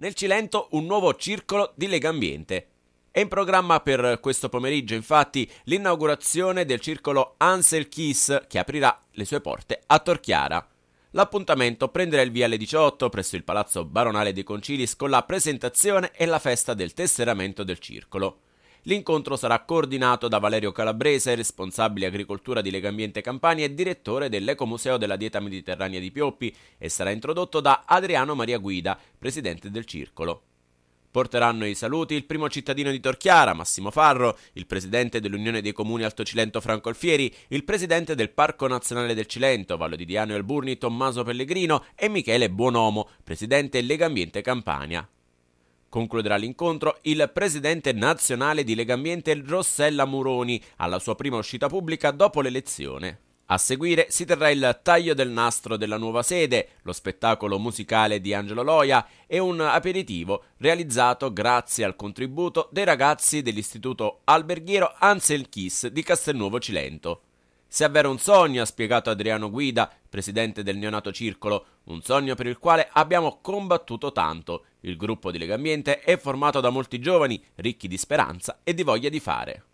nel Cilento un nuovo circolo di Lega Ambiente. È in programma per questo pomeriggio infatti l'inaugurazione del circolo Ansel Kiss che aprirà le sue porte a Torchiara. L'appuntamento prenderà il via alle 18 presso il Palazzo Baronale dei Concilis con la presentazione e la festa del tesseramento del circolo. L'incontro sarà coordinato da Valerio Calabrese, responsabile agricoltura di Legambiente Campania e direttore dell'Ecomuseo della Dieta Mediterranea di Pioppi e sarà introdotto da Adriano Maria Guida, presidente del circolo. Porteranno i saluti il primo cittadino di Torchiara, Massimo Farro, il presidente dell'Unione dei Comuni Alto Cilento Franco Alfieri, il presidente del Parco Nazionale del Cilento, Vallo di Diano e Alburni Tommaso Pellegrino e Michele Buonomo, presidente Legambiente Campania. Concluderà l'incontro il presidente nazionale di Legambiente Rossella Muroni alla sua prima uscita pubblica dopo l'elezione. A seguire si terrà il taglio del nastro della nuova sede, lo spettacolo musicale di Angelo Loia e un aperitivo realizzato grazie al contributo dei ragazzi dell'Istituto Alberghiero Ansel Kiss di Castelnuovo Cilento. Se Sembra un sogno, ha spiegato Adriano Guida, presidente del neonato circolo, un sogno per il quale abbiamo combattuto tanto. Il gruppo di Legambiente è formato da molti giovani, ricchi di speranza e di voglia di fare.